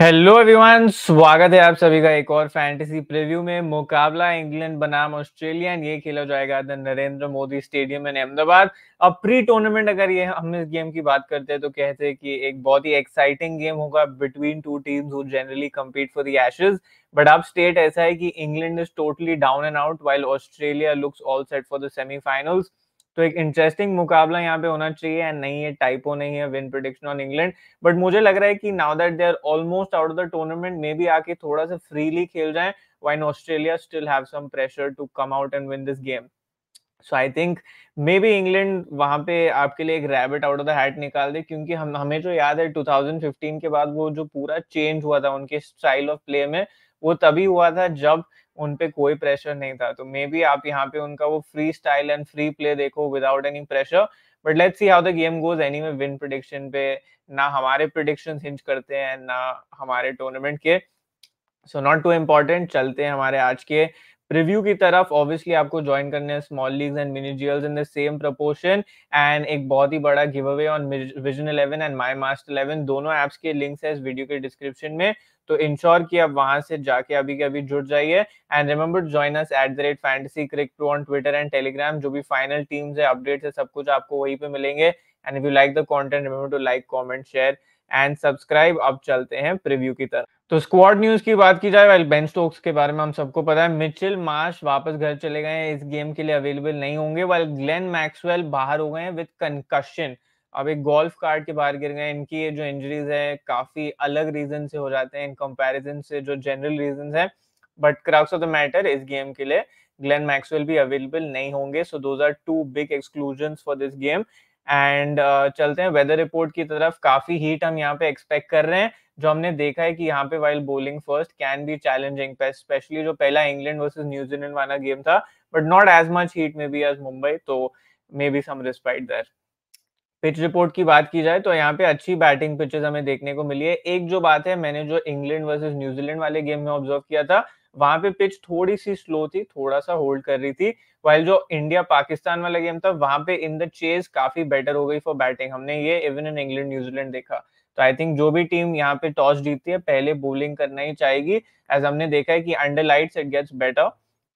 hello everyone स्वागत है आप सभी का एक और फैंटेसी प्रीव्यू में मुकाबला इंग्लैंड बनाम ऑस्ट्रेलिया ये खेला जाएगा the Narendra Modi stadium in Ahmedabad अब प्री टूर्नामेंट अगर ये हम इस गेम की बात करते हैं तो कहते हैं कि एक बहुत ही एक्साइटिंग गेम होगा between two teams who generally compete for the Ashes but अब स्टेट ऐसा है कि England is totally down and out while Australia looks all set for the semifinals तो एक इंटरेस्टिंग मुकाबला यहाँ पे होना चाहिए एंड नहीं है टाइपो नहीं है win prediction on England but मुझे लग रहा है कि now that they are almost out of the tournament may be आके थोड़ा सा फ्रीली खेल जाए while Australia still have some pressure to come out and win this game so I think may be England वहां पे आपके लिए एक rabbit out of the hat निकाल दे क्योंकि हम हमें जो याद है 2015 के बाद वो जो पूरा चेंज हुआ था उनके स्टाइल ऑफ प्ले में वो तभी हुआ था जब उन पे कोई प्रेशर नहीं था तो मे बी आप यहाँ पे उनका वो free style and free play देखो without any pressure but let's see how the game goes any way win prediction पे ना हमारे प्रोडिक्शन हिंज करते हैं ना हमारे टूर्नामेंट के सो नॉट टू इम्पॉर्टेंट चलते हैं हमारे आज के प्रिव्यू की तरफ ऑब्वियसली आपको ज्वाइन करने हैं स्मॉल लीग्स एंड मिनी मिनीजियल्स in the same proportion and एक बहुत ही बड़ा give away on Vision 11 and my master 11 दोनों एप्स के लिंक्स है इस वीडियो के डिस्क्रिप्शन में तो इंश्योर कि आप वहां से जाके अभी के अभी जुड़ जाइए and remember join us at the rate fantasy cricket on Twitter and Telegram जो भी फाइनल टीम्स है अपडेट्स है सब कुछ आपको वहीं पे मिलेंगे and if you like the content remember to like comment share and subscribe अब चलते हैं प्रीव्यू की तरफ तो स्क्वाड न्यूज की बात की जाए वेल बेन स्टोक्स के बारे में हम सबको पता है मिचिल मार्श वापस घर चले गए हैं इस गेम के लिए अवेलेबल नहीं होंगे वेल ग्लेन मैक्सवेल बाहर हो गए हैं विद कंकशन अब एक गोल्फ कार्ड के बाहर गिर गए इनकी ये जो इंजरीज है काफी अलग रीजन से हो जाते हैं इन कंपैरिजन से जो जनरल रीजन है but crux of the matter इस गेम के लिए ग्लेन मैक्सवेल भी अवेलेबल नहीं होंगे so those are two big exclusion for this game and uh, चलते हैं वेदर रिपोर्ट की तरफ काफी हीट हम यहाँ पे एक्सपेक्ट कर रहे हैं जो हमने देखा है कि यहाँ पे while bowling first can be challenging specially जो पहला इंग्लैंड वर्सेस न्यूजीलैंड वाला गेम था but not as much heat may be as Mumbai तो may be summer pitch report की बात की जाए तो यहाँ पे अच्छी बैटिंग पिचेस हमें देखने को मिली है एक जो बात है मैंने जो इंग्लैंड वर्सेस न्यूजीलैंड वाले गेम में ऑब्जर्व किया था वहां पे पिच थोड़ी सी स्लो थी थोड़ा सा होल्ड कर रही थी वाइल जो इंडिया पाकिस्तान वाला गेम था वहां पे इन द चेज काफी बेटर हो गई फॉर बैटिंग हमने ये इवन इन इंग्लैंड न्यूजीलैंड देखा तो आई थिंक जो भी टीम यहाँ पे टॉस जीतती है पहले बोलिंग करना ही चाहेगी एज हमने देखा है कि under lights it gets better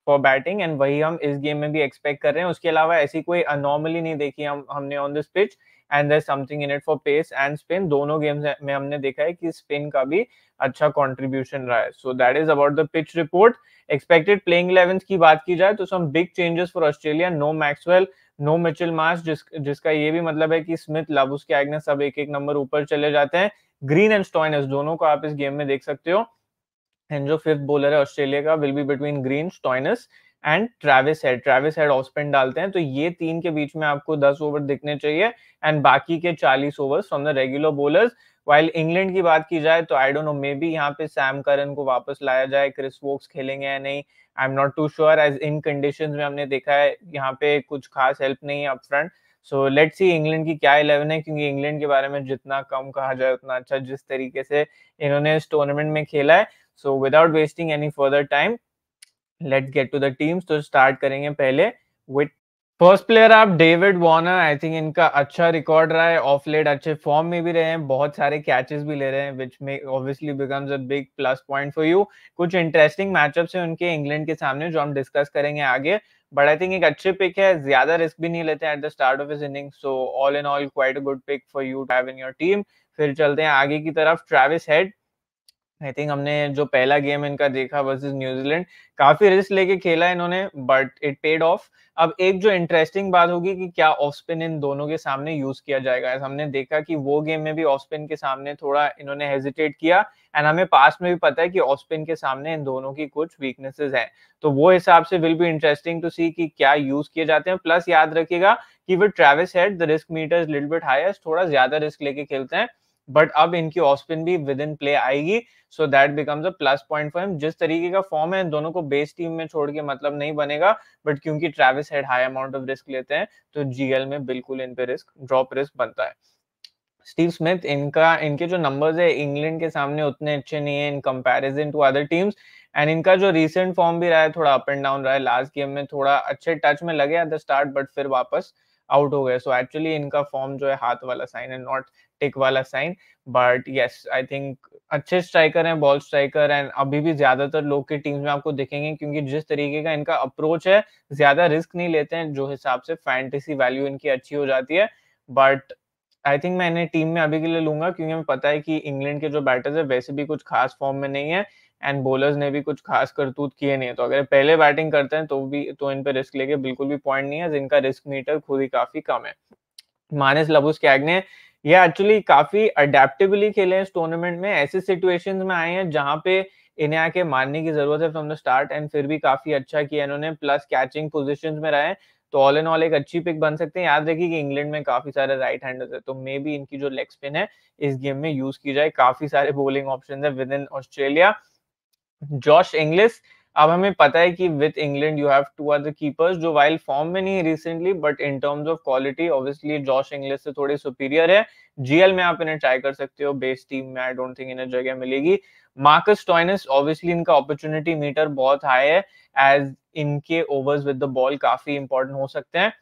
for batting and वही हम इस गेम में भी एक्सपेक्ट कर रहे हैं उसके अलावा ऐसी कोई अनॉर्मली नहीं देखी हम हमने on this pitch and there something in it for pace and spin दोनों गेम्स में हमने देखा है कि स्पिन का भी अच्छा कॉन्ट्रीब्यूशन रहा है so that is about the pitch report expected playing eleven की बात की जाए तो some big changes for Australia no Maxwell no Mitchell Marsh जिस जिसका ये भी मतलब है कि स्मिथ लव उसके आगने सब एक एक नंबर ऊपर चले जाते हैं ग्रीन एंड स्टॉइनस दोनों को आप इस गेम में देख सकते हो एंड जो फिफ्थ बॉलर है ऑस्ट्रेलिया का will be between Green Stoinis and Travis Head Travis Head off spin डालते हैं तो ये तीन के बीच में आपको दस ओवर दिखने चाहिए एंड बाकी के चालीस overs from the regular bowler while England की बात की जाए तो I don't know maybe यहाँ पे सैम करन को वापस लाया जाए क्रिस वोक्स खेलेंगे या नहीं I am not too sure as in condition में हमने देखा है यहाँ पे कुछ खास हेल्प नहीं है up front so let's see England की क्या इलेवन है क्योंकि इंग्लैंड के बारे में जितना कम कहा जाए उतना अच्छा जिस तरीके से इन्होंने इस टूर्नामेंट में खेला है so without wasting any further time let get to the teams तो स्टार्ट करेंगे पहले विथ फर्स्ट प्लेयर आप डेविड वॉर्नर आई थिंक इनका अच्छा रिकॉर्ड रहा है ऑफ लेट अच्छे फॉर्म में भी रहे हैं बहुत सारे कैचेस भी ले रहे हैं which may obviously becomes a big plus point for you कुछ इंटरेस्टिंग मैचअप्स हैं उनके इंग्लैंड के सामने जो हम डिस्कस करेंगे आगे बट आई थिंक एक अच्छे पिक है ज्यादा रिस्क भी नहीं लेते हैं at the start of is inning so all in all quite a good pick for you to have in your team फिर चलते हैं आगे की तरफ ट्रेविस हेड आई थिंक हमने जो पहला गेम इनका देखा वर्सेस न्यूजीलैंड काफी रिस्क लेके खेला इन्होंने बट इट पेड ऑफ अब एक जो इंटरेस्टिंग बात होगी कि क्या ऑफ स्पिन इन दोनों के सामने यूज किया जाएगा हमने देखा कि वो गेम में भी ऑफ स्पिन के सामने थोड़ा इन्होंने हेजिटेट किया एंड हमें पास में भी पता है कि ऑफ स्पिन के सामने इन दोनों की कुछ वीकनेसेस हैं तो वो हिसाब से will be interesting to see कि क्या यूज किए जाते हैं प्लस याद रखिएगा कि with Travis Head the risk meter is little bit higher थोड़ा ज्यादा रिस्क लेके खेलते हैं बट अब इनकी ऑफ स्पिन भी विद इन प्ले आएगी so that becomes a plus point for him जिस तरीके का फॉर्म है दोनों को बेस टीम में छोड़ के मतलब नहीं बनेगा बट क्योंकि Travis Head high amount of risk लेते हैं तो जीएल में बिल्कुल इन पे रिस्क ड्रॉप रिस्क बनता है स्टीव स्मिथ इनका इनके जो नंबर्स है इंग्लैंड के सामने उतने अच्छे नहीं है in comparison to other teams and इनका जो रीसेंट फॉर्म भी रहा है थोड़ा अप एंड डाउन रहा है लास्ट गेम में थोड़ा अच्छे टच में लगे एट द स्टार्ट बट फिर वापस आउट हो गए सो एक्चुअली इनका फॉर्म जो है हाथ वाला साइन है नॉट टिक वाला sign but yes I think अच्छे स्ट्राइकर हैं बॉल स्ट्राइकर एंड अभी भी ज्यादातर लोग के टीम्स में आपको दिखेंगे क्योंकि जिस तरीके का इनका अप्रोच है ज्यादा रिस्क नहीं लेते हैं जो हिसाब से फैंटेसी वैल्यू इनकी अच्छी हो जाती है बट आई थिंक मैं इन्हें टीम में अभी के लिए लूंगा क्योंकि हमें पता है कि इंग्लैंड के जो बैटर्स है वैसे भी कुछ खास फॉर्म में नहीं है एंड बोलर्स ने भी कुछ खास करतूत किए नहीं है तो अगर पहले बैटिंग करते हैं तो भी तो इन पर रिस्क लेके बिल्कुल भी पॉइंट नहीं है जिनका रिस्क मीटर खुद ही काफी कम है मानस लबुस कैग ने ये एक्चुअली काफी अडेप्टेबली खेले हैं इस टूर्नामेंट में ऐसे सिचुएशन में आए हैं जहां पे इन्हें आके मारने की जरूरत है फ्रॉम द स्टार्ट एंड फिर भी काफी अच्छा किया इन्होंने प्लस कैचिंग पोजिशन में रहे तो ऑल एंड ऑल एक अच्छी पिक बन सकते हैं याद रखिए कि इंग्लैंड में काफी सारे राइट हैंडर्स है तो मे बी इनकी जो लेग स्पिन है इस गेम में यूज की जाए काफी सारे बोलिंग ऑप्शन है within Australia Josh Inglis अब हमें पता है कि with England you have two other keepers जो वाइल फॉर्म में नहीं है recently but in terms of quality obviously Josh Inglis से थोड़े सुपीरियर है जीएल में आप इन्हें ट्राई कर सकते हो बेस टीम में आई डोंट थिंक इन्हें जगह मिलेगी मार्कस टॉयनस ऑब्वियसली इनका अपॉर्चुनिटी मीटर बहुत हाई है एज इनके ओवर्स विद द बॉल काफी इंपॉर्टेंट हो सकते हैं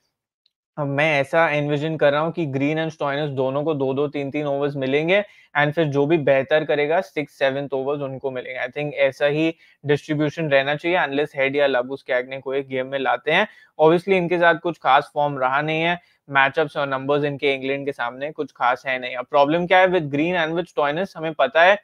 मैं ऐसा एनविजन कर रहा हूँ कि ग्रीन एंड स्टॉइनस दोनों को दो दो तीन तीन ओवर्स मिलेंगे एंड फिर जो भी बेहतर करेगा सिक्स सेवेंथ ओवर्स उनको मिलेंगे आई थिंक ऐसा ही डिस्ट्रीब्यूशन रहना चाहिए अनलेस हेड या लबूस कैगने को एक गेम में लाते हैं ऑब्वियसली इनके साथ कुछ खास फॉर्म रहा नहीं है मैचअप्स और नंबर्स इनके इंग्लैंड के सामने कुछ खास है नहीं और प्रॉब्लम क्या है with Green and with Stoinis हमें पता है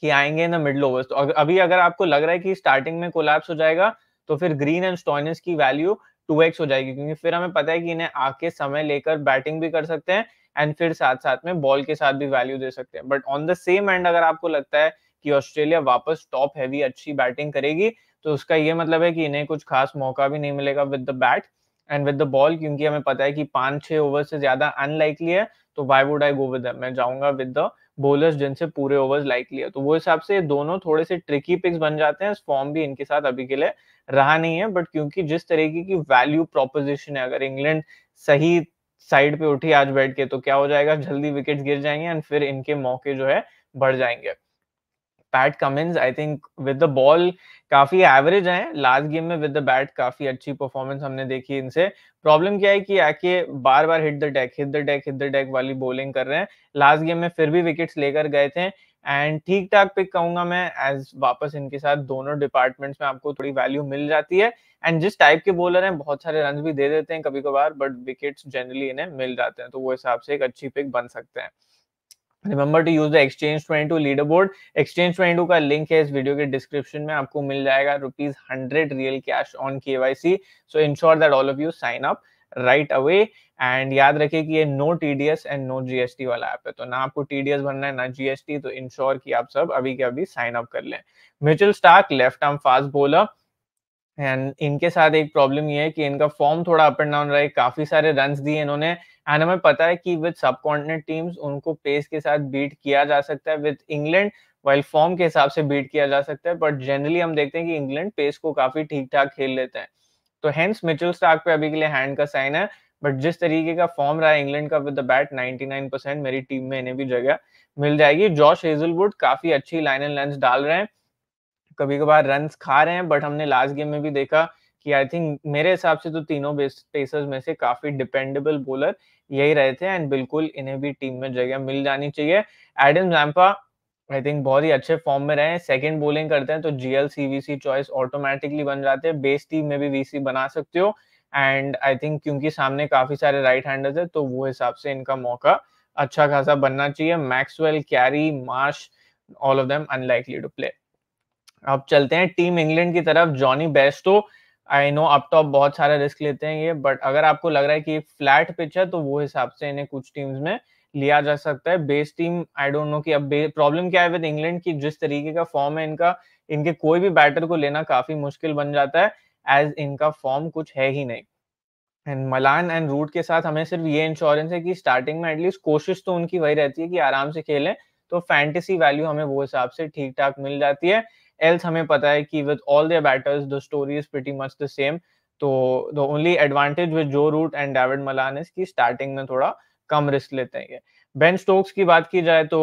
कि आएंगे इन मिडल ओवर्स तो अभी अगर आपको लग रहा है कि स्टार्टिंग में कोलैप्स हो जाएगा तो फिर ग्रीन एंड स्टॉइनस की वैल्यू टू एक्स हो जाएगी क्योंकि फिर हमें पता है कि इन्हें आके समय लेकर बैटिंग भी कर सकते हैं एंड फिर साथ साथ में बॉल के साथ भी वैल्यू दे सकते हैं but on the same end अगर आपको लगता है कि ऑस्ट्रेलिया वापस टॉप हैवी अच्छी बैटिंग करेगी तो उसका ये मतलब है कि इन्हें कुछ खास मौका भी नहीं मिलेगा with the bat and with the ball क्योंकि हमें पता है कि पांच छह ओवर से ज्यादा अनलाइकली है तो why would I go with मैं जाऊंगा विद द बोलर्स जिनसे पूरे ओवर्स लाइक लिया तो वो हिसाब से दोनों थोड़े से ट्रिकी पिक्स बन जाते हैं फॉर्म भी इनके साथ अभी के लिए रहा नहीं है बट क्योंकि जिस तरीके की वैल्यू प्रोपोजिशन है अगर इंग्लैंड सही साइड पे उठी आज बैठ के तो क्या हो जाएगा जल्दी विकेट गिर जाएंगे एंड फिर इनके मौके जो है बढ़ जाएंगे Pat Cummins I think with the ball काफी एवरेज है लास्ट गेम में विद द बैट काफी अच्छी परफॉर्मेंस हमने देखी इनसे प्रॉब्लम क्या है कि आके बार बार hit the deck hit the deck hit the deck वाली बॉलिंग कर रहे हैं लास्ट गेम में फिर भी विकेट्स लेकर गए थे एंड ठीक ठाक पिक कहूंगा मैं एज वापस इनके साथ दोनों डिपार्टमेंट्स में आपको थोड़ी वैल्यू मिल जाती है एंड जिस टाइप के बॉलर हैं बहुत सारे रन भी दे देते हैं कभी कभार बट विकेट्स जनरली इन्हें मिल जाते हैं तो वो हिसाब से एक अच्छी पिक बन सकते हैं remember to use the exchange twenty two leaderboard exchange twenty two का लिंक है इस वीडियो के डिस्क्रिप्शन में आपको मिल जाएगा rupees hundred real cash on K Y C so ensure that all of you sign up right away and याद रखे कि ये no TDS and no GST वाला ऐप है तो ना आपको टीडीएस भरना है ना जीएसटी तो इंश्योर की आप सब अभी के अभी साइन अप कर लें Mitchell Starc left arm fast bowler and इनके साथ एक प्रॉब्लम ये है कि इनका फॉर्म थोड़ा अप एंड डाउन रहा है काफी सारे रन दिए इन्होंने एंड हमें पता है कि विद सब कॉन्टिनेंट टीम्स उनको पेस के साथ बीट किया जा सकता है विद इंग्लैंड वाइल फॉर्म के हिसाब से बीट किया जा सकता है बट जनरली हम देखते हैं कि इंग्लैंड पेस को काफी ठीक ठाक खेल लेते हैं तो हेंस मिचल स्टार्क पे अभी के लिए हैंड का साइन है बट जिस तरीके का फॉर्म रहा है इंग्लैंड का विद द बैट 99% मेरी टीम में इन्हें भी जगह मिल जाएगी जॉश हेजलवुड काफी अच्छी लाइन एंड लेंस डाल रहे हैं कभी कभार रन खा रहे हैं बट हमने लास्ट गेम में भी देखा कि आई थिंक मेरे हिसाब से तो तीनों पेसर्स में से काफी डिपेंडेबल बोलर यही रहे थे एंड बिल्कुल इन्हें भी टीम में जगह मिल जानी चाहिए एडम जैम्पा आई थिंक बहुत ही अच्छे फॉर्म में रहे सेकेंड बोलिंग करते हैं तो जीएल सीवीसी चॉइस ऑटोमेटिकली बन जाते हैं बेस टीम में भी वीसी बना सकते हो एंड आई थिंक क्योंकि सामने काफी सारे राइट हैंडर्स है तो वो हिसाब से इनका मौका अच्छा खासा बनना चाहिए Maxwell Carey Marsh all of them unlikely to play अब चलते हैं टीम इंग्लैंड की तरफ Jonny Bairstow I know up top बहुत सारा रिस्क लेते हैं ये बट अगर आपको लग रहा है कि फ्लैट पिच है तो वो हिसाब से इन्हें कुछ टीम्स में लिया जा सकता है base team I don't know कि अब प्रॉब्लम क्या है विद इंग्लैंड की जिस तरीके का फॉर्म है इनका इनके कोई भी बैटर को लेना काफी मुश्किल बन जाता है एज इनका फॉर्म कुछ है ही नहीं एंड मलान एंड रूट के साथ हमें सिर्फ ये इंश्योरेंस है कि स्टार्टिंग में एटलीस्ट कोशिश तो उनकी वही रहती है कि आराम से खेलें तो फैंटेसी वैल्यू हमें वो हिसाब से ठीक ठाक मिल जाती है एल्स हमें पता है कि with all their batters the story is pretty much the same तो the only advantage with Joe Root and David Malan is कि starting में थोड़ा कम रिस्क लेते हैं ये बेन स्टोक्स की बात की जाए तो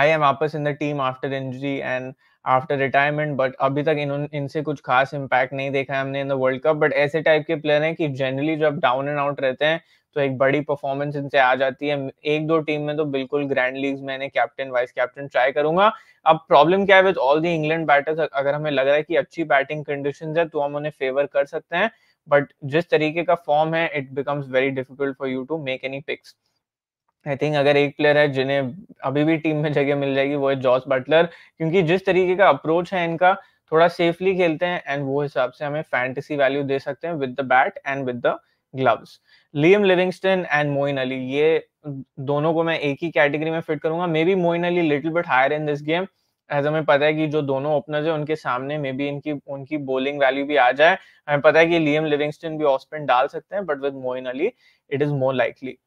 आई एम वापस in the team after injury and after retirement but अभी तक इन इनसे कुछ खास इम्पैक्ट नहीं देखा है हमने in the world cup but ऐसे टाइप के प्लेयर हैं कि जनरली जब डाउन एंड आउट रहते हैं तो एक बड़ी परफॉर्मेंस इनसे आ जाती है एक दो टीम में तो बिल्कुल ग्रैंड लीग मैंने कैप्टन वाइस कैप्टन ट्राई करूंगा अब प्रॉब्लम क्या है with all the England batters अगर हमें लग रहा है कि अच्छी बैटिंग कंडीशन है तो हम उन्हें फेवर कर सकते हैं बट जिस तरीके का फॉर्म है it becomes very difficult for you to make any picks I think अगर एक प्लेयर है जिन्हें अभी भी टीम में जगह मिल जाएगी वो है जॉस बटलर क्योंकि जिस तरीके का अप्रोच है इनका थोड़ा सेफली खेलते हैं एंड वो हिसाब से हमें फैंटेसी वैल्यू दे सकते हैं with the bat and with the gloves Liam Livingstone and Moeen Ali ये दोनों को मैं एक ही कैटेगरी में फिट करूंगा maybe Moeen Ali little but higher in this game as हमें पता है कि जो दोनों ओपनर्स हैं उनके सामने मे बी इनकी उनकी बोलिंग वैल्यू भी आ जाए हमें पता है कि लियम लिविंगस्टन भी ऑफ स्पिन डाल सकते हैं but with Moeen Ali it is more likely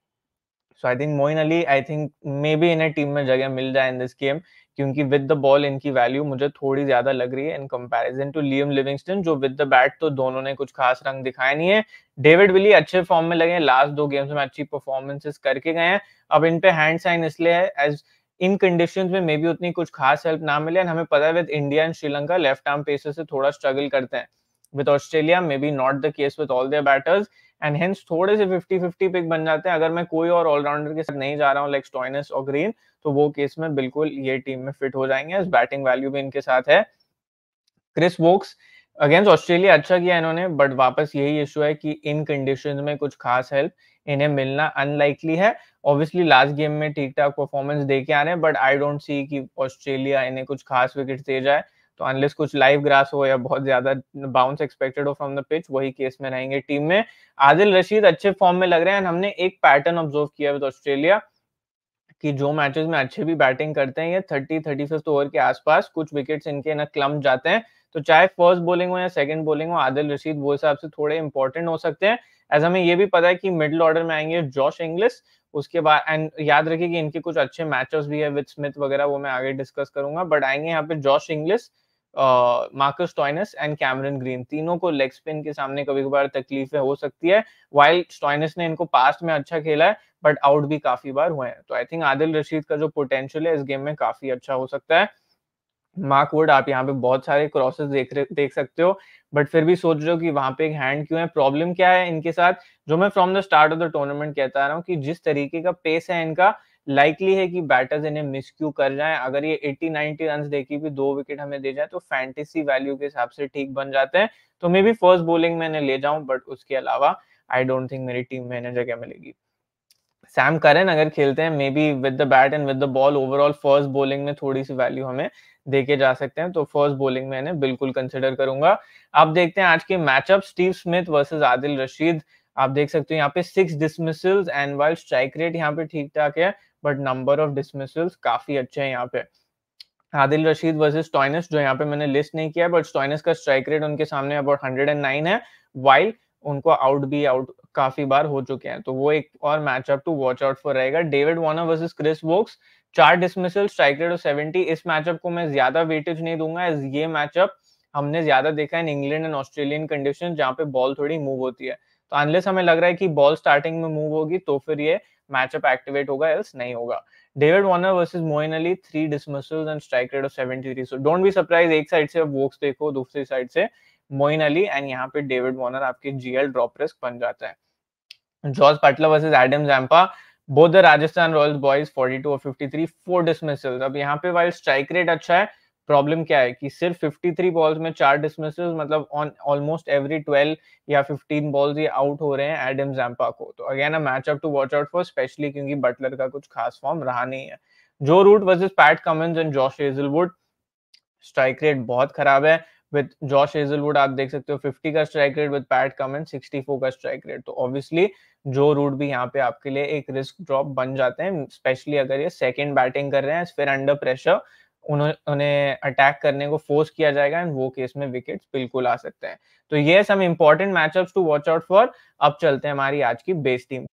so I think Moeen Ali I think may be इन्हें टीम में जगह मिल जाए इन दिस गेम क्योंकि विद द बॉल इनकी वैल्यू मुझे थोड़ी ज्यादा लग रही है in comparison to Liam Livingstone जो विद द बैट तो दोनों ने कुछ खास रंग दिखाए नहीं है डेविड विली अच्छे फॉर्म में लगे हैं लास्ट दो गेम्स में अच्छी परफॉर्मेंसेस करके गए हैं अब इन पे हैंड साइन इसलिए है एज इन कंडीशंस में मे बी उतनी कुछ खास हेल्प ना मिले एंड हमें पता है with India and Sri Lanka left arm pacer से थोड़ा स्ट्रगल करते हैं with Australia maybe not the case with all their batters and hence थोड़े से 50-50 पिक बन जाते हैं अगर मैं कोई और ऑलराउंडर के साथ नहीं जा रहा हूँ लाइक स्टॉइनस और ग्रीन तो वो केस में बिल्कुल ये टीम में फिट हो जाएंगे बैटिंग वैल्यू भी इनके साथ है क्रिस वोक्स अगेंस्ट ऑस्ट्रेलिया अच्छा किया इन्होंने बट वापस यही इशू है कि इन कंडीशन में कुछ खास हेल्प इन्हें मिलना अनलाइकली है ऑब्वियसली लास्ट गेम में ठीक ठाक परफॉर्मेंस दे के आ रहे हैं बट आई डोंट सी कि ऑस्ट्रेलिया इन्हें कुछ खास विकेट दे जाए अनलेस तो कुछ लाइव ग्रास हो या बहुत ज्यादा बाउंस एक्सपेक्टेड हो फ्रॉम द पिच वही केस में रहेंगे टीम में आदिल रशीद अच्छे फॉर्म में लग रहे हैं हमने एक पैटर्न ऑब्जर्व किया विद ऑस्ट्रेलिया कि जो मैचेस में अच्छे भी बैटिंग करते हैं ये थर्टी थर्टी फिफ्थ ओवर के आसपास कुछ विकेट्स इनके ना क्लम जाते हैं तो चाहे फर्स्ट बॉलिंग हो या सेकंड बॉलिंग हो आदिल रशीद वो हिसाब से थोड़े इंपॉर्टेंट हो सकते हैं एज हमें ये भी पता है कि मिडिल ऑर्डर में आएंगे जॉश इंग्लिस उसके बाद एंड याद रखिए कि इनके कुछ अच्छे मैचेस भी है विद स्मिथ वगैरह वो मैं आगे डिस्कस करूंगा बट आएंगे यहाँ पे Josh Inglis Marcus Stoinis and Cameron Green तीनों को लेग स्पिन के सामने कभी कभार तकलीफें हो सकती है वाइल टॉइनस ने इनको पास्ट में अच्छा खेला है बट आउट भी काफी बार हुए हैं तो आई थिंक आदिल रशीद का जो पोटेंशियल है इस गेम में काफी अच्छा हो सकता है मार्क वुड आप यहाँ पे बहुत सारे क्रॉसेस देख रहे देख सकते हो बट फिर भी सोच रहे हो कि वहां पे एक हैंड क्यों है प्रॉब्लम क्या है इनके साथ जो मैं from the start of the tournament कहता रहा हूँ कि जिस तरीके का पेस है इनका लाइकली है कि बैटर्स इन्हें मिस क्यू कर जाए अगर ये 80 90 रन देखी भी दो विकेट हमें दे जाए तो फैंटेसी वैल्यू के हिसाब से ठीक बन जाते हैं तो मे बी फर्स्ट बोलिंग में ले जाऊं बट उसके अलावा आई डोंट थिंक मेरी टीम में इन्हें जगह मिलेगी सैम करन अगर खेलते हैं maybe with the bat and with the ball overall first bowling में थोड़ी सी वैल्यू हमें देके जा सकते हैं तो फर्स्ट बॉलिंग में इन्हें बिल्कुल कंसिडर करूंगा अब देखते हैं आज के matchup Steve Smith versus Adil Rashid आप देख सकते हो यहाँ पे six dismissals and wild strike rate यहाँ पे ठीक ठाक है बट नंबर ऑफ डिसमिसल्स काफी अच्छे हैं यहाँ पे आदिल रशीद वर्सेस स्टॉइनस जो यहाँ पे मैंने लिस्ट नहीं किया बट स्टॉइनस का स्ट्राइक रेट उनके सामने अबाउट नाइन है वाइल उनको आउट भी आउट काफी बार हो चुके हैं तो वो एक और matchup to watch out for रहेगा David Warner versus Chris Woakes चार डिसमिसल स्ट्राइक रेट और सेवेंटी इस मैचअप को मैं ज्यादा वेटेज नहीं दूंगा एज ये मैचअप हमने ज्यादा देखा है in England and Australian condition जहाँ पे बॉल थोड़ी मूव होती है तो अनलेस हमें लग रहा है कि बॉल स्टार्टिंग में मूव होगी तो फिर ये मैचअप एक्टिवेट होगा एल्स नहीं होगा David Warner versus Moeen Ali three dismissals and strike rate of three so don't be surprise एक साइड से आप वोक्स देखो दूसरी साइड से मोइन अली एंड यहाँ पे डेविड वार्नर आपके जीएल ड्रॉप रिस्क बन जाता है जॉर्ज Buttler versus Adam Zampa both the Rajasthan Royals boys forty two और फिफ्टी थ्री फोर डिसमिसल अब यहाँ पे वाइल स्ट्राइक रेट अच्छा है प्रॉब्लम क्या है कि सिर्फ 53 बॉल्स में चार डिसमिसेस मतलब ऑन ऑलमोस्ट एवरी 12 या 15 बॉल्स ये आउट हो रहे हैं एडम जैम्पा को तो again a matchup to watch out for specially क्योंकि बटलर का कुछ खास फॉर्म रहा नहीं है Joe Root versus Pat Cummins and Josh Hazlewood strike rate बहुत खराब है विद जॉश हेजलवुड आप देख सकते हो 50 का strike rate with Pat Cummins 64 का स्ट्राइक रेट तो ऑब्वियसली जो रूट भी यहाँ पे आपके लिए एक रिस्क ड्रॉप बन जाते हैं स्पेशली अगर ये सेकेंड बैटिंग कर रहे हैं फिर अंडर प्रेशर उन्हें अटैक करने को फोर्स किया जाएगा एंड वो केस में विकेट्स बिल्कुल आ सकते हैं तो ये सब important matchups to watch out for अब चलते हैं हमारी आज की बेस टीम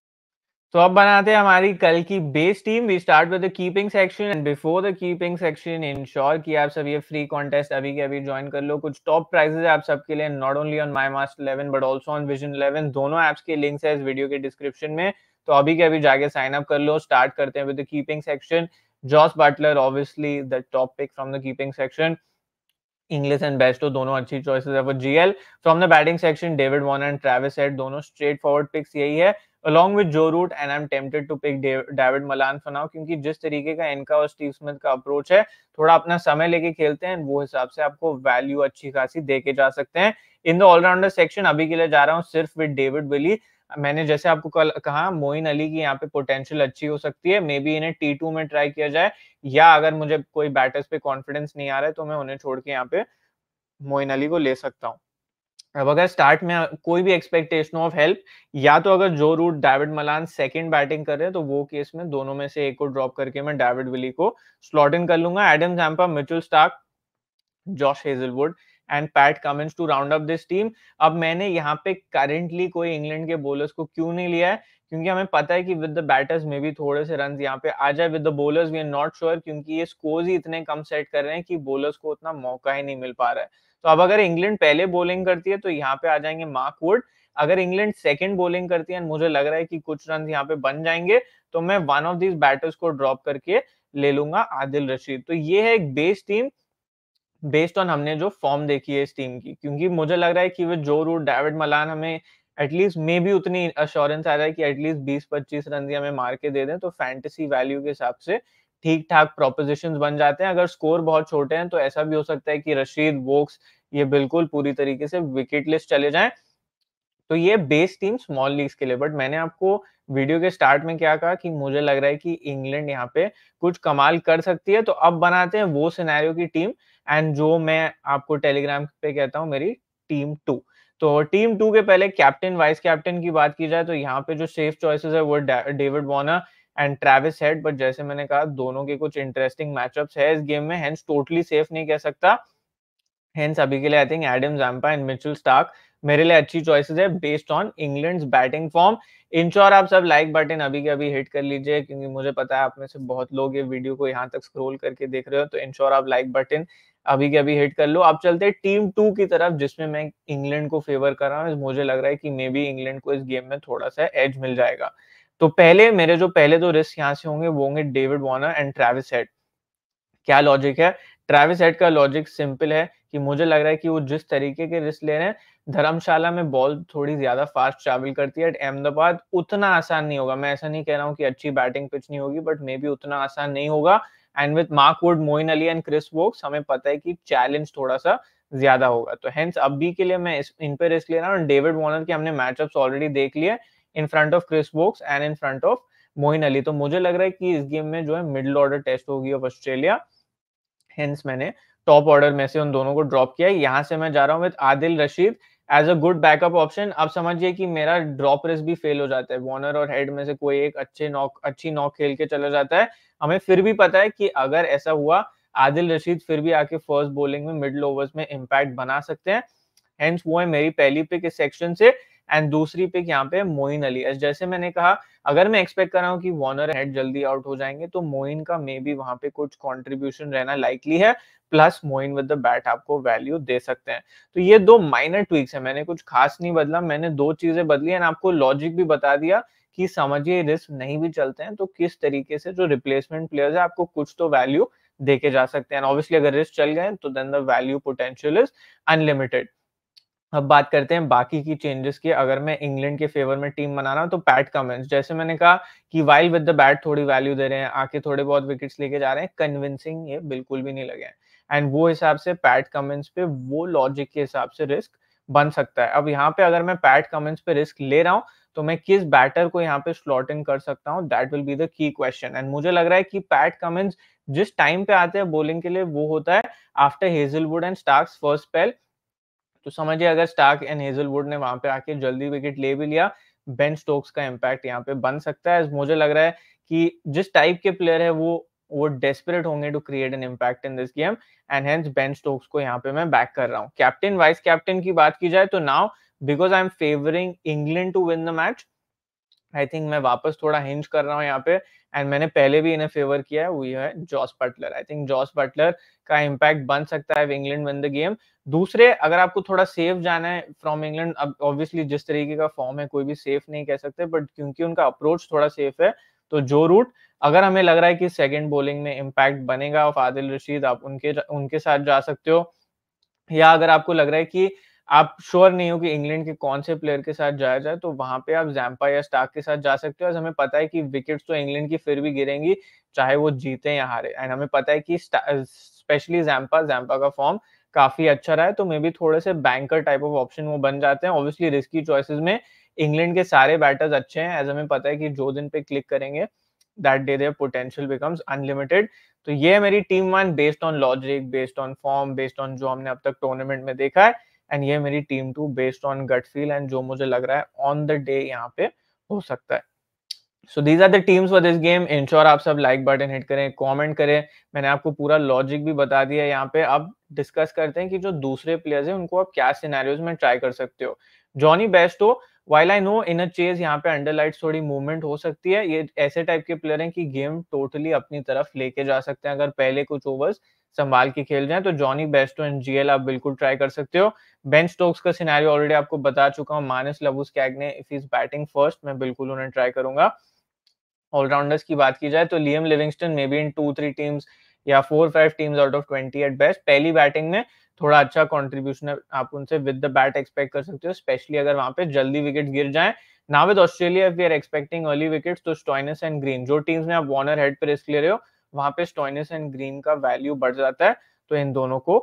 तो अब बनाते हैं हमारी कल की base team we start with the keeping section and before the keeping section ensure कि आप सब ये फ्री कॉन्टेस्ट अभी के अभी ज्वाइन कर लो कुछ टॉप प्राइजेस आप सबके लिए not only on My Mast Eleven but also on Vision Eleven दोनों ऐप्स के लिंक्स है इस वीडियो के डिस्क्रिप्शन में तो अभी के अभी जाके साइन अप कर लो स्टार्ट करते हैं with the keeping section Jos Buttler obviously the top pick from the keeping section Inglis and Bairstow दोनों अच्छी चॉइसेस है वो GL from the batting section David Warner and Travis Head दोनों straightforward picks यही है along with Joe Root and I'm tempted to pick David Malan for now क्योंकि जिस तरीके का इनका और स्टीव स्मिथ का अप्रोच है थोड़ा अपना समय लेके खेलते हैं वो हिसाब से आपको वैल्यू अच्छी खासी दे के जा सकते हैं इन द ऑलराउंडर सेक्शन अभी के लिए जा रहा हूँ सिर्फ विद डेविड विली मैंने जैसे आपको कल कहा मोइन अली की यहाँ पे पोटेंशियल अच्छी हो सकती है मे बी इन्हें टी टू में ट्राई किया जाए या अगर मुझे कोई बैटर्स पे कॉन्फिडेंस नहीं आ रहा है तो मैं उन्हें छोड़ के यहाँ पे मोइन अली को ले सकता हूँ अब अगर स्टार्ट में कोई भी एक्सपेक्टेशन ऑफ हेल्प या तो अगर Joe Root David Malan second batting कर रहे हैं तो वो केस में दोनों में से एक को ड्रॉप करके मैं डेविड विली को स्लॉट इन कर लूंगा Adam Zampa Mitchell Starc Josh Hazlewood and Pat Cummins to round up this team अब मैंने यहाँ पे करेंटली कोई इंग्लैंड के बोलर्स को क्यों नहीं लिया है क्योंकि हमें पता है कि विद द बैटर्स में भी थोड़े से रन यहाँ पे आ जाए with the bowlers we are not sure क्योंकि ये स्कोर्स ही इतने कम सेट कर रहे हैं कि बोलर्स को उतना मौका ही नहीं मिल पा रहा है तो अब अगर इंग्लैंड पहले बॉलिंग करती है तो यहाँ पे आ जाएंगे मार्क वुड अगर इंग्लैंड सेकंड बॉलिंग करती है मुझे लग रहा है कि कुछ रन यहाँ पे बन जाएंगे तो मैं वन ऑफ दीज बैटर्स को ड्रॉप करके ले लूंगा आदिल रशीद तो ये है एक बेस टीम बेस्ड ऑन हमने जो फॉर्म देखी है इस टीम की क्योंकि मुझे लग रहा है कि वे जो रूट डेविड मलान हमें एटलीस्ट मे भी उतनी अश्योरेंस आ रहा है कि एटलीस्ट बीस पच्चीस रन भी हमें मार के दे दें तो फैंटेसी वैल्यू के हिसाब से ठीक ठाक प्रोपोजिशन बन जाते हैं अगर स्कोर बहुत छोटे हैं तो ऐसा भी हो सकता है कि रशीद वोक्स ये बिल्कुल पूरी तरीके से विकेटलेस चले जाएं तो ये बेस टीम स्मॉल लीग्स के लिए बट मैंने आपको वीडियो के स्टार्ट में क्या कहा कि मुझे लग रहा है कि इंग्लैंड यहाँ पे कुछ कमाल कर सकती है तो अब बनाते हैं वो सिनेरियो की टीम एंड जो मैं आपको टेलीग्राम पे कहता हूँ मेरी टीम टू तो टीम टू के पहले कैप्टन वाइस कैप्टन की बात की जाए तो यहाँ पे जो सेफ चॉइसेस है वो David Warner and Travis Head but जैसे मैंने कहा दोनों के कुछ इंटरेस्टिंग मैचअप्स है इस गेम में हेंस टोटली सेफ नहीं कह सकता हेंस अभी के लिए I think Adam Zampa and Mitchell Starc मेरे लिए अच्छी चॉइसेस है based on England batting form ensure आप सब लाइक बटन अभी के अभी हिट कर लीजिए क्योंकि मुझे पता है आप में से बहुत लोग ये वीडियो को यहाँ तक स्क्रोल करके देख रहे हो तो इंश्योर आप लाइक बटन अभी के अभी हिट कर लो आप चलते हैं टीम टू की तरफ जिसमें मैं इंग्लैंड को फेवर कर रहा हूँ मुझे लग रहा है कि मे बी इंग्लैंड को इस गेम में थोड़ा सा एज मिल जाएगा तो पहले मेरे जो पहले दो रिस्क यहाँ से होंगे वो होंगे David Warner and Travis Head क्या लॉजिक है ट्रेविस हेड का लॉजिक सिंपल है कि मुझे लग रहा है कि वो जिस तरीके के रिस्क ले रहे हैं धर्मशाला में बॉल थोड़ी ज्यादा फास्ट ट्रैवल करती है अहमदाबाद उतना आसान नहीं होगा मैं ऐसा नहीं कह रहा हूँ कि अच्छी बैटिंग पिच नहीं होगी बट मे बी उतना आसान नहीं होगा and with Mark Wood Moeen Ali and Chris Woakes हमें पता है कि चैलेंज थोड़ा सा ज्यादा होगा तो हेंस अभी के लिए मैं इस, इन पे रिस्क ले रहा हूँ डेविड वॉर्नर के हमने मैचअप्स ऑलरेडी देख लिए in front of Chris Woakes and in front of Moeen Ali तो मुझे लग रहा है कि इस गेम में जो है मिडिल ऑर्डर टेस्ट होगी ऑफ ऑस्ट्रेलिया हेंस मैंने टॉप ऑर्डर में से उन दोनों को ड्रॉप किया यहाँ से मैं जा रहा हूँ with Adil Rashid as a good backup option आप समझिए कि मेरा ड्रॉप रिस्क भी फेल हो जाता है वॉर्नर और हेड में से कोई एक अच्छे नॉक अच्छी नॉक खेल के चला जाता है हमें फिर भी पता है कि अगर ऐसा हुआ आदिल रशीद फिर भी आके फर्स्ट बॉलिंग में मिडल ओवर्स में इम्पैक्ट बना सकते हैं हेंस वो है मेरी पहली पिक इस सेक्शन से एंड दूसरी पिक यहाँ पे मोइन अली जैसे मैंने कहा अगर मैं एक्सपेक्ट कर रहा हूँ कि वॉर्नर हेड जल्दी आउट हो जाएंगे तो मोइन का मे बी वहां पे कुछ कॉन्ट्रीब्यूशन रहना लाइकली है plus Moeen with the bat आपको वैल्यू दे सकते हैं तो ये दो माइनर ट्विक्स है मैंने कुछ खास नहीं बदला मैंने दो चीजें बदली एंड आपको लॉजिक भी बता दिया कि समझिए रिस्क नहीं भी चलते हैं तो किस तरीके से जो रिप्लेसमेंट प्लेयर्स है आपको कुछ तो वैल्यू देके जा सकते हैं ऑब्वियसली अगर रिस्क चल गए तो then the value potential is unlimited अब बात करते हैं बाकी की चेंजेस की अगर मैं इंग्लैंड के फेवर में टीम बना रहा हूँ तो पैट कमेंट जैसे मैंने कहा कि वाइल विद द बैट थोड़ी वैल्यू दे रहे हैं आके थोड़े बहुत विकेट्स लेके जा रहे हैं कन्विंसिंग ये बिल्कुल भी नहीं लगे हैं एंड वो हिसाब से पैट कमेंट्स पे वो लॉजिक के हिसाब से रिस्क बन सकता है अब यहाँ पे अगर मैं पैट कमेंट्स पे रिस्क ले रहा हूँ तो मैं किस बैटर को यहाँ पे स्लॉट इन कर सकता हूँ that will be the key question and मुझे लग रहा है कि पैट कमेंट्स जिस टाइम पे आते हैं बोलिंग के लिए वो होता है after Hazlewood and Starc's first spell तो समझिए अगर स्टार्क एंड हेजलवुड ने वहां पे आके जल्दी विकेट ले भी लिया बेन स्टोक्स का इम्पैक्ट यहाँ पे बन सकता है मुझे लग रहा है कि जिस टाइप के प्लेयर है वो वो डेस्परेट होंगे to create an impact in this game and hence Ben Stokes को यहाँ पे मैं बैक कर रहा हूँ कैप्टन वाइस कैप्टन की बात की जाए तो now because I am favouring England to win the match I think मैं वापस थोड़ा हिंज कर रहा हूँ यहाँ पे एंड मैंने पहले भी इन्हें फेवर किया है वही है Jos Buttler I think Jos Buttler का इम्पैक्ट बन सकता है इंग्लैंड विन द गेम दूसरे अगर आपको थोड़ा सेफ जाना है फ्रॉम इंग्लैंड अब ऑब्वियसली जिस तरीके का फॉर्म है कोई भी सेफ नहीं कह सकते बट क्योंकि उनका अप्रोच थोड़ा सेफ है तो जो रूट अगर हमें लग रहा है कि सेकेंड बॉलिंग में इम्पैक्ट बनेगा ऑफ आदिल रशीद आप उनके उनके साथ जा सकते हो या अगर आपको लग रहा है कि आप श्योर नहीं हो कि इंग्लैंड के कौन से प्लेयर के साथ जाया जाए तो वहां पे आप जैम्पा या स्टार्क के साथ जा सकते हो हमें पता है कि विकेट्स तो इंग्लैंड की फिर भी गिरेंगी चाहे वो जीते या हारे एंड हमें पता है कि स्पेशली जैम्पा जैम्पा का फॉर्म काफी अच्छा रहा है तो मे बी थोड़े से बैंकर टाइप ऑफ ऑप्शन वो बन जाते हैं ऑब्वियसली रिस्की चॉइसेस में इंग्लैंड के सारे बैटर्स अच्छे हैं एज हमें पता है कि जो दिन पे क्लिक करेंगे that day their potential becomes unlimited तो ये है मेरी team one based on logic based on form based on जो हमने अब तक टूर्नामेंट में देखा है एंड ये मेरी team two based on gut feel and जो मुझे लग रहा है ऑन द डे यहाँ पे हो सकता है so these are the teams for this game ensure आप सब लाइक बटन हिट करें कमेंट करें मैंने आपको पूरा लॉजिक भी बता दिया है यहाँ पे अब डिस्कस करते हैं कि जो दूसरे प्लेयर्स हैं उनको आप क्या सिनेरियोज में ट्राई कर सकते हो जॉनी बेस्ट हो while I know in a chase यहाँ पे अंडरलाइट थोड़ी मूवमेंट हो सकती है ये ऐसे टाइप के प्लेयर हैं कि गेम टोटली अपनी तरफ लेके जा सकते हैं अगर पहले कुछ ओवर्स संभाल के खेल रहे हैं तो जॉनी बेस्टो एंड जीएल आप बिल्कुल ट्राई कर सकते हो बेन स्टोक्स का सिनारी ऑलरेडी आपको बता चुका हूँ लबूस कैग ने इफ इज बैटिंग फर्स्ट मैं बिल्कुल उन्हें ट्राई करूंगा ऑलराउंडर्स की बात की जाए तो Liam Livingstone may be in two three teams या four five teams out of twenty eight best पहली बैटिंग में थोड़ा अच्छा कॉन्ट्रीब्यूशन आप उनसे विद द बैट एक्सपेक्ट कर सकते हो स्पेशली अगर वहां पे जल्दी विकेट गिर जाए ना with Australia we are expecting early wickets तो स्टॉइनस एंड ग्रीन जो टीम्स में आप वॉर्नर हेड पर रिस्क ले रहे हो वहां पे स्टोइनिस एंड ग्रीन का वैल्यू बढ़ जाता है तो इन दोनों को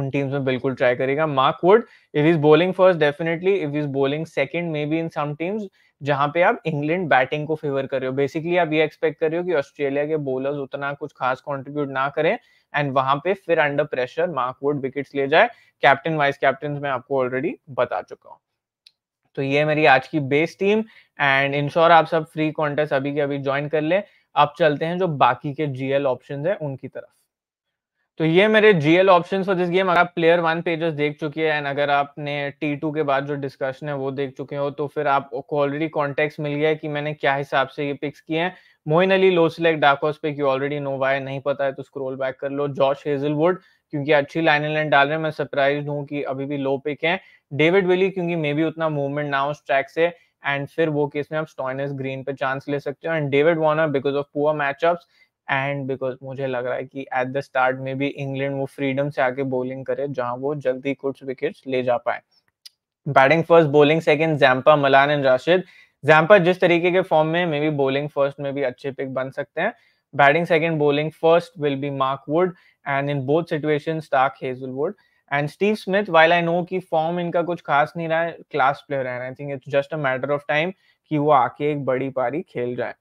उन टीम्स में बिल्कुल ट्राई करेगा Mark Wood if is bowling first definitely if is bowling second may be in some teams जहां पे आप इंग्लैंड बैटिंग को फेवर कर रहे हो बेसिकली आप ये एक्सपेक्ट कर रहे हो कि ऑस्ट्रेलिया के बोलर्स उतना कुछ खास कंट्रीब्यूट ना करें एंड वहां पे फिर under pressure Mark Wood wickets ले जाए कैप्टन वाइस कैप्टन मैं आपको ऑलरेडी बता चुका हूँ तो ये मेरी आज की बेस टीम एंड इंश्योर आप सब फ्री कॉन्टेस्ट अभी के अभी ज्वाइन कर लें आप चलते हैं जो बाकी के जीएल ऑप्शन है उनकी तरफ तो ये मेरे GL option for this game अगर आप प्लेयर वन पेजेस देख चुके हैं एंड अगर आपने टी टू के बाद जो डिस्कशन है वो देख चुके हो तो फिर आपको ऑलरेडी कॉन्टेक्ट मिल गया है कि मैंने क्या हिसाब से ये पिक्स किए हैं मोइन अली लो सिलेक्ट डाकोस पे यू ऑलरेडी नो वाई नहीं पता है तो स्क्रोल बैक कर लो जॉर्ज हेजलवुड क्योंकि अच्छी लाइन लाइन डाल रहे हैं मैं सरप्राइज हूँ कि अभी भी लो पिक है डेविड विली क्योंकि मे भी उतना मूवमेंट ना हो ट्रैक से एंड फिर वो केस में आप स्टॉइनस ग्रीन पे चांस ले सकते हो and David Warner because of poor matchups and because मुझे लग रहा है कि एट द स्टार्ट में भी इंग्लैंड वो फ्रीडम से आके बॉलिंग करे जहां वो जल्दी कुछ विकेट्स ले जा पाए batting first bowling second Zampa Malan and Rashid Zampa जिस तरीके के फॉर्म में मे बी बॉलिंग फर्स्ट में भी अच्छे पिक बन सकते हैं batting second bowling first will be Mark Wood and in both situation Starc Hazlewood and Steve Smith while I know की फॉर्म इनका कुछ खास नहीं रहा है क्लास प्लेयर है I think it's just a matter of time कि वो आके एक बड़ी पारी खेल जाए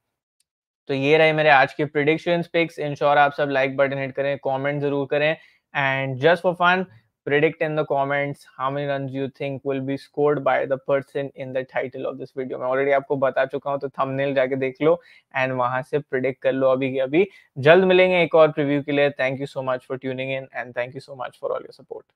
तो ये रहे मेरे आज के प्रिडिक्शन पिक्स इंश्योर आप सब लाइक बटन हिट करें कॉमेंट जरूर करें and just for fun predict in the comments how many runs you think will be scored by the person in the title of this video मैं already आपको बता चुका हूँ तो thumbnail जाके देख लो and वहां से predict कर लो अभी अभी जल्द मिलेंगे एक और preview के लिए thank you so much for tuning in and thank you so much for all your support